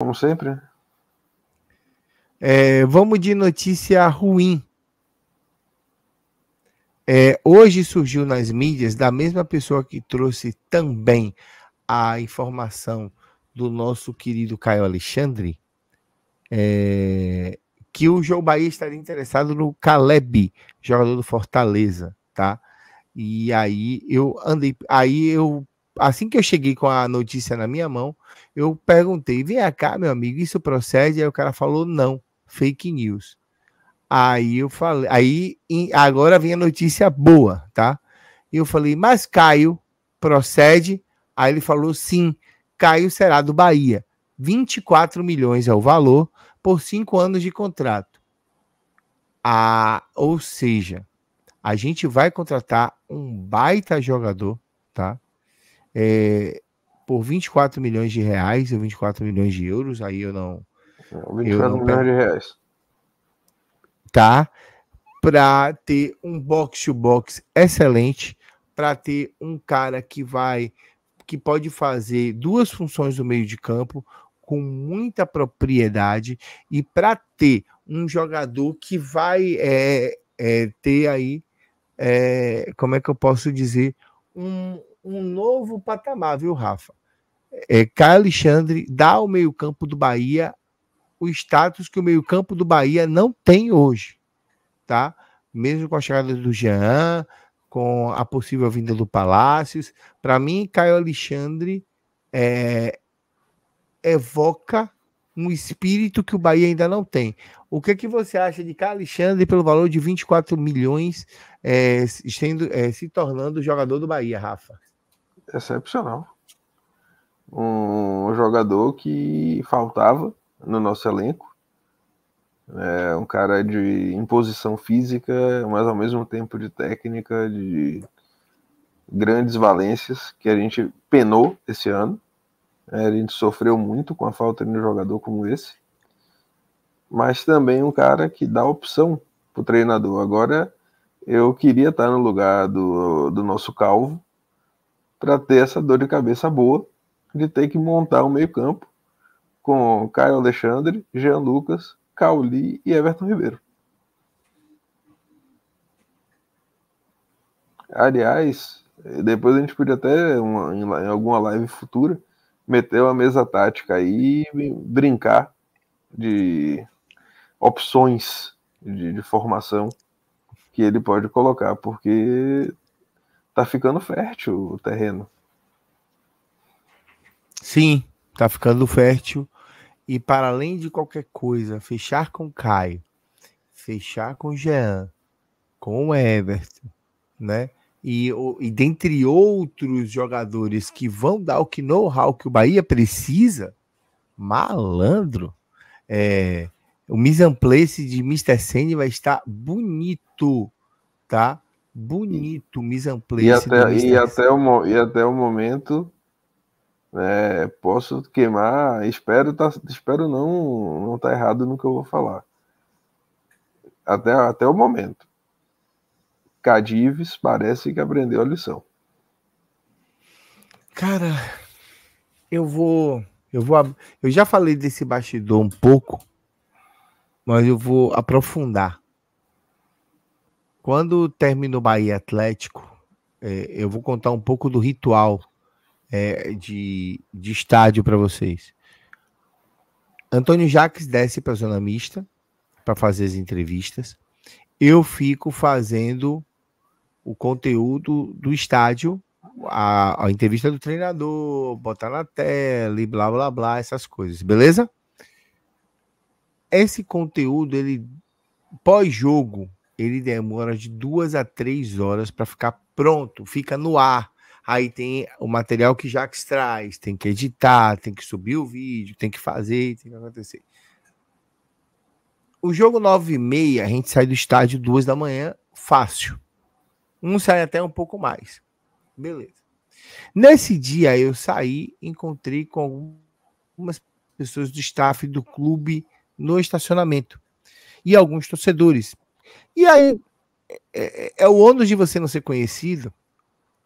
Como sempre. É, vamos de notícia ruim. É, hoje surgiu nas mídias da mesma pessoa que trouxe também a informação do nosso querido Caio Alexandre é, que o João Bahia estaria interessado no Caleb, jogador do Fortaleza, tá? E aí eu andei, aí eu assim que eu cheguei com a notícia na minha mão, eu perguntei: vem cá, meu amigo, isso procede? Aí o cara falou: não, fake news. Aí eu falei, aí agora vem a notícia boa, tá? E Eu falei, mas Caio procede? Aí ele falou: sim, Caio será do Bahia. 24 milhões é o valor por cinco anos de contrato. Ah, ou seja, a gente vai contratar um baita jogador, tá? é, por 24 milhões de reais ou 24 milhões de euros, aí eu não. 24 eu não milhões de reais. Tá? Para ter um box-to-box excelente, para ter um cara que vai, que pode fazer duas funções do meio de campo com muita propriedade e para ter um jogador que vai é, é, ter aí, é, como é que eu posso dizer, um, um novo patamar, viu, Rafa? É, é, Caio Alexandre dá ao meio-campo do Bahia o status que o meio-campo do Bahia não tem hoje, tá? Mesmo com a chegada do Jean, com a possível vinda do Palácios, para mim, Caio Alexandre é, evoca um espírito que o Bahia ainda não tem. O que, é que você acha de Caio Alexandre pelo valor de 24 milhões, é, sendo, é, se tornando jogador do Bahia, Rafa? excepcional. Um jogador que faltava no nosso elenco. É um cara de imposição física, mas ao mesmo tempo de técnica, de grandes valências que a gente penou esse ano. É, a gente sofreu muito com a falta de um jogador como esse. Mas também um cara que dá opção para o treinador. Agora eu queria estar no lugar do, do nosso calvo, para ter essa dor de cabeça boa de ter que montar o um meio-campo com Caio Alexandre, Jean Lucas, Cauli e Everton Ribeiro. Aliás, depois a gente podia até, em alguma live futura, meter uma mesa tática aí e brincar de opções de, de formação que ele pode colocar, porque tá ficando fértil o terreno. Sim, tá ficando fértil. E para além de qualquer coisa, fechar com Caio, fechar com Jean, com Everton, né? E, e dentre outros jogadores que vão dar o que know-how que o Bahia precisa, malandro, é, o mise en place de Mr. Senni vai estar bonito, tá? bonito mise E até, e até, o, e até o momento, é, posso queimar, espero, tá, espero não não tá errado no que eu vou falar. Até, até o momento. Cadives parece que aprendeu a lição. Cara, eu vou eu vou eu já falei desse bastidor um pouco, mas eu vou aprofundar. Quando termina o Bahia Atlético, é, eu vou contar um pouco do ritual é, de, de estádio para vocês. Antônio Jaques desce para a zona mista para fazer as entrevistas. Eu fico fazendo o conteúdo do estádio, a, a entrevista do treinador, botar na tela e blá blá blá, essas coisas, beleza? Esse conteúdo, ele pós-jogo, ele demora de duas a três horas para ficar pronto, fica no ar. Aí tem o material que Jax traz, tem que editar, tem que subir o vídeo, tem que fazer, tem que acontecer. O jogo 9 e meia, a gente sai do estádio duas da manhã, fácil. Um sai até um pouco mais. Beleza. Nesse dia eu saí, encontrei com algumas pessoas do staff do clube no estacionamento e alguns torcedores e aí, é, é, é o ônus de você não ser conhecido,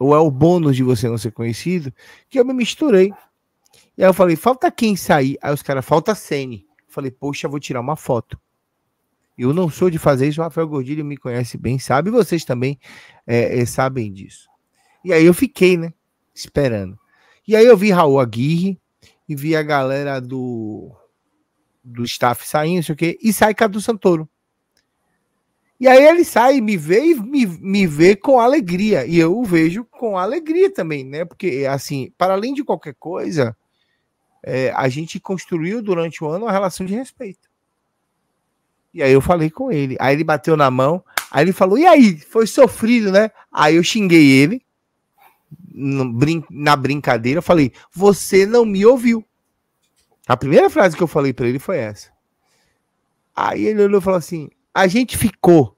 ou é o bônus de você não ser conhecido, que eu me misturei. E aí eu falei, falta quem sair? Aí os caras, falta Sene. Falei, poxa, vou tirar uma foto. Eu não sou de fazer isso, o Rafael Gordilho me conhece bem, sabe, vocês também é, é, sabem disso. E aí eu fiquei, né, esperando. E aí eu vi Raul Aguirre e vi a galera do do staff saindo, não sei o quê, e sai Cadu Santoro. E aí ele sai me vê e me, me vê com alegria. E eu o vejo com alegria também, né? Porque, assim, para além de qualquer coisa, é, a gente construiu durante o ano uma relação de respeito. E aí eu falei com ele. Aí ele bateu na mão. Aí ele falou: E aí? Foi sofrido, né? Aí eu xinguei ele. Brin na brincadeira, eu falei: Você não me ouviu. A primeira frase que eu falei para ele foi essa. Aí ele olhou e falou assim: a gente ficou.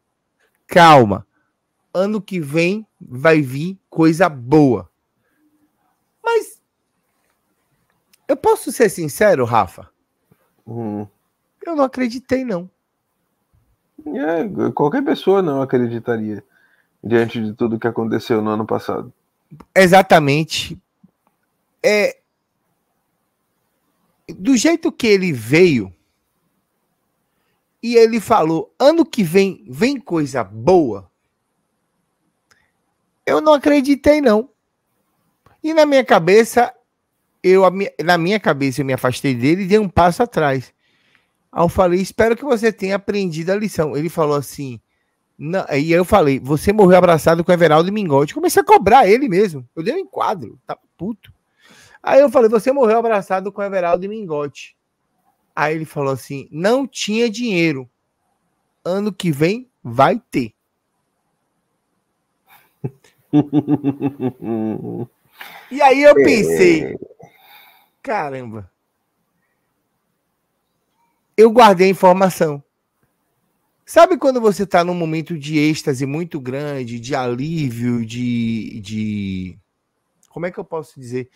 Calma. Ano que vem vai vir coisa boa. Mas eu posso ser sincero, Rafa? Hum. Eu não acreditei, não. É, qualquer pessoa não acreditaria diante de tudo que aconteceu no ano passado. Exatamente. É do jeito que ele veio, e ele falou: ano que vem, vem coisa boa. Eu não acreditei, não. E na minha cabeça, eu, na minha cabeça, eu me afastei dele e dei um passo atrás. Aí eu falei: espero que você tenha aprendido a lição. Ele falou assim. Não, e eu falei, você morreu abraçado com Everaldo Mingote. Comecei a cobrar ele mesmo. Eu dei um enquadro, tá puto. Aí eu falei, você morreu abraçado com Everaldo Mingote. Aí ele falou assim: não tinha dinheiro. Ano que vem vai ter. e aí eu pensei: é. caramba, eu guardei a informação. Sabe quando você está num momento de êxtase muito grande, de alívio, de, de. Como é que eu posso dizer?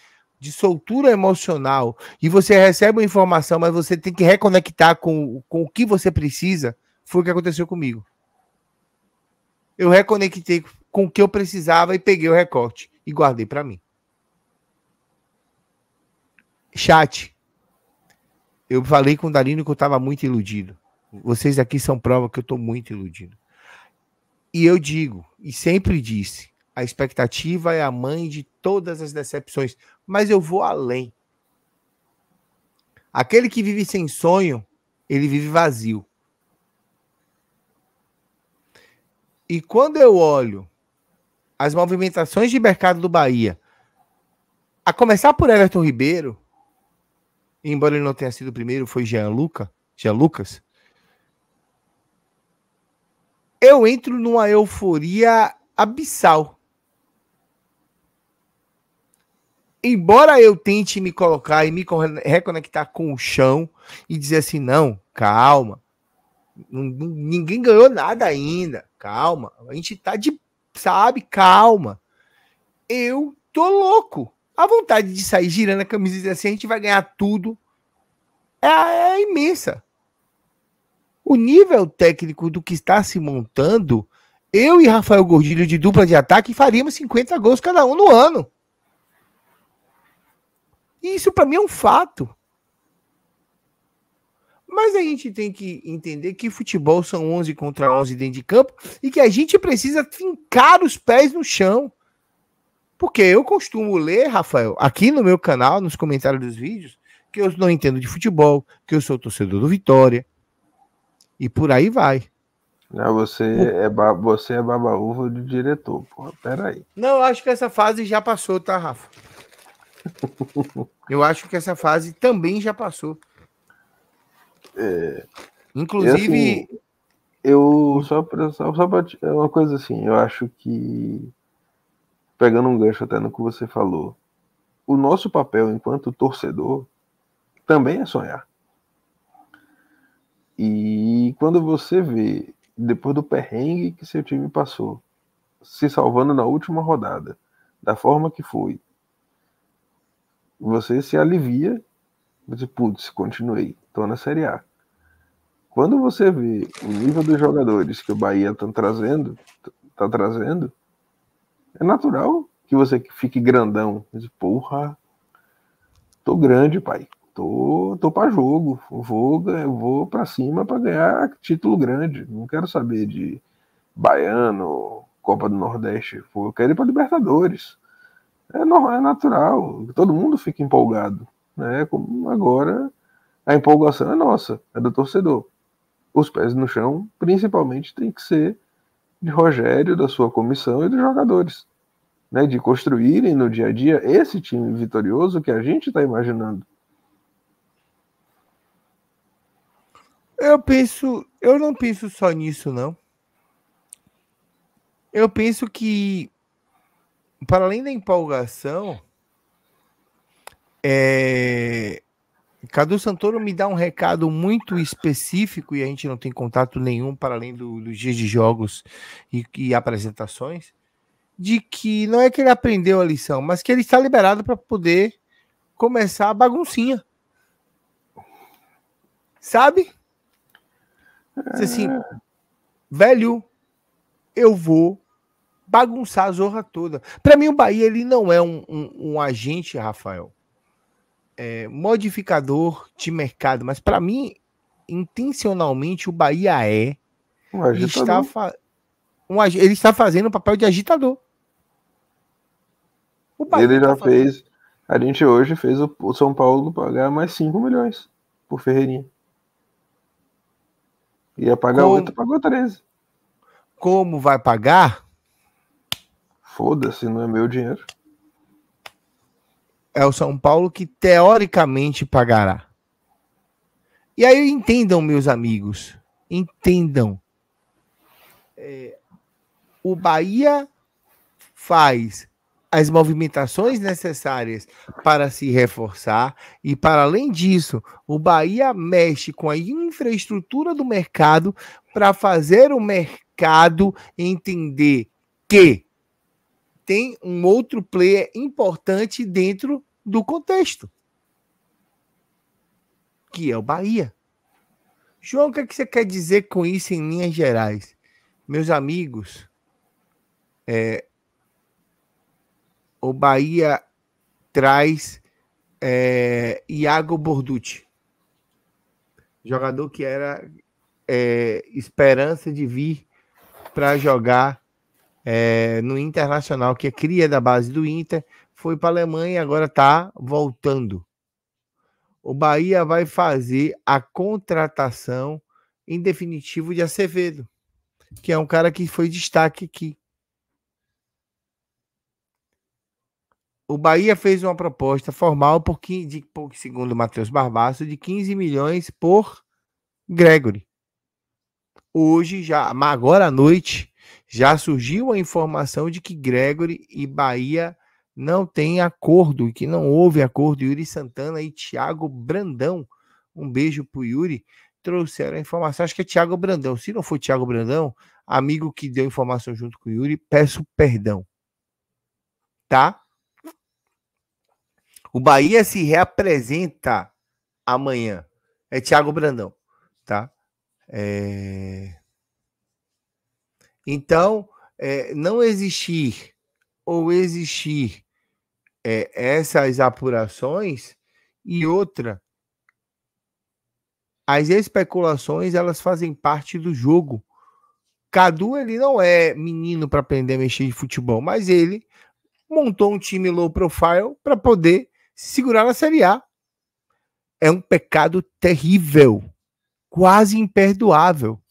de soltura emocional e você recebe uma informação, mas você tem que reconectar com, com o que você precisa, foi o que aconteceu comigo. Eu reconectei com o que eu precisava e peguei o recorte e guardei para mim. Chat. Eu falei com o Darino que eu estava muito iludido. Vocês aqui são prova que eu estou muito iludido. E eu digo, e sempre disse, a expectativa é a mãe de todas as decepções mas eu vou além. Aquele que vive sem sonho, ele vive vazio. E quando eu olho as movimentações de mercado do Bahia, a começar por Everton Ribeiro, embora ele não tenha sido o primeiro, foi Jean, Luca, Jean Lucas. Eu entro numa euforia abissal. embora eu tente me colocar e me reconectar com o chão e dizer assim, não, calma, ninguém ganhou nada ainda, calma, a gente tá de, sabe, calma. Eu tô louco. A vontade de sair girando a camisa e dizer assim, a gente vai ganhar tudo, é, é imensa. O nível técnico do que está se montando, eu e Rafael Gordilho de dupla de ataque faríamos 50 gols cada um no ano. E isso para mim é um fato. Mas a gente tem que entender que futebol são 11 contra 11 dentro de campo e que a gente precisa fincar os pés no chão. Porque eu costumo ler, Rafael, aqui no meu canal, nos comentários dos vídeos, que eu não entendo de futebol, que eu sou torcedor do Vitória. E por aí vai. Não, você é, você é baba-uva do diretor, porra. Peraí. Não, acho que essa fase já passou, tá, Rafa? Eu acho que essa fase também já passou. É, Inclusive. Assim, eu só para só, só é uma coisa assim, eu acho que pegando um gancho até no que você falou, o nosso papel enquanto torcedor também é sonhar. E quando você vê depois do perrengue que seu time passou, se salvando na última rodada, da forma que foi, você se alivia, você, putz, continuei, tô na Série A. Quando você vê o nível dos jogadores que o Bahia tá trazendo, tá trazendo, é natural que você fique grandão. Mas, porra, tô grande, pai. Tô, tô para jogo. Vou, vou para cima para ganhar título grande. Não quero saber de baiano, Copa do Nordeste. Eu quero ir para Libertadores é, normal, é natural, todo mundo fica empolgado. Né? Como agora a empolgação é nossa, é do torcedor. Os pés no chão, principalmente, tem que ser de Rogério, da sua comissão e dos jogadores. Né, de construírem no dia a dia esse time vitorioso que a gente está imaginando. Eu penso, eu não penso só nisso, não. Eu penso que para além da empolgação, é... Cadu Santoro me dá um recado muito específico e a gente não tem contato nenhum para além do, dos dias de jogos e, e, apresentações, de que não é que ele aprendeu a lição, mas que ele está liberado para poder começar a baguncinha. Sabe? Diz assim, é. velho, eu vou bagunçar a zorra toda. Para mim, o Bahia ele não é um, um, um agente, Rafael, é, modificador de mercado, mas para mim, intencionalmente, o Bahia é. Um agitador. Está um, ele está fazendo o papel de agitador. ele tá já fez. A gente hoje fez o, o São Paulo pagar mais 5 milhões por Ferreirinha. Ia pagar como, 8, pagou 13. Como vai pagar? Foda-se, não é meu dinheiro. É o São Paulo que teoricamente pagará. E aí entendam, meus amigos, entendam. É, o Bahia faz as movimentações necessárias para se reforçar e para além disso, o Bahia mexe com a infraestrutura do mercado para fazer o mercado entender que tem um outro player importante dentro do contexto, que é o Bahia. João, o que, é que você quer dizer com isso em linhas gerais? Meus amigos, é, o Bahia traz é, Iago Borducci, jogador que era é, esperança de vir para jogar é, no Internacional, que é cria da base do Inter, foi para a Alemanha e agora está voltando. O Bahia vai fazer a contratação em definitivo de Acevedo, que é um cara que foi destaque aqui. O Bahia fez uma proposta formal, por, de por segundo Matheus Barbaço, de 15 milhões por Gregory. Hoje, já agora à noite, já surgiu a informação de que Gregory e Bahia não têm acordo, que não houve acordo. Yuri Santana e Thiago Brandão, um beijo pro Yuri, trouxeram a informação. Acho que é Thiago Brandão. Se não for Thiago Brandão, amigo que deu informação junto com o Yuri, peço perdão. Tá? O Bahia se reapresenta amanhã. É Thiago Brandão, tá? É... Então, é, não existir ou existir é, essas apurações e outra, as especulações elas fazem parte do jogo. Cadu ele não é menino para aprender a mexer de futebol, mas ele montou um time low profile para poder segurar na Série A. É um pecado terrível, quase imperdoável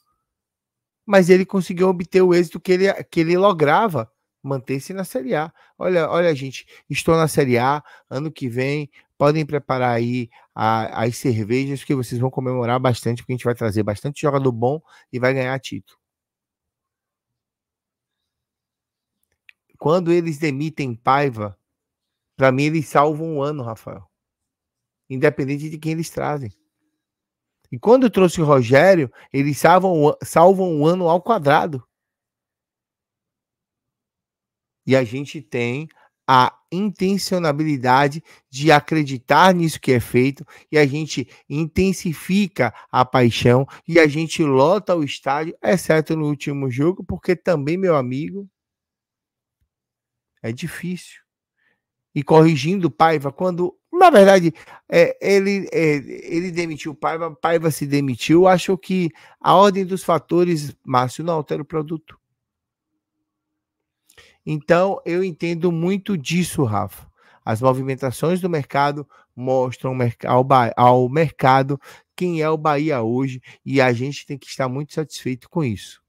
mas ele conseguiu obter o êxito que ele, que ele lograva, manter-se na Série A. Olha, olha, gente, estou na Série A, ano que vem, podem preparar aí a, as cervejas que vocês vão comemorar bastante, porque a gente vai trazer bastante jogador bom e vai ganhar título. Quando eles demitem Paiva, para mim eles salvam um ano, Rafael. Independente de quem eles trazem. E quando trouxe o Rogério, eles salvam, salvam um ano ao quadrado. E a gente tem a intencionabilidade de acreditar nisso que é feito e a gente intensifica a paixão e a gente lota o estádio, exceto no último jogo, porque também, meu amigo, é difícil. E corrigindo Paiva, quando na verdade, é, ele, é, ele demitiu Paiva, Paiva se demitiu. Acho que a ordem dos fatores, Márcio, não altera o produto. Então, eu entendo muito disso, Rafa. As movimentações do mercado mostram ao, ao mercado quem é o Bahia hoje e a gente tem que estar muito satisfeito com isso.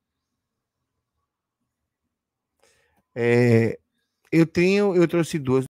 É, eu tenho, eu trouxe duas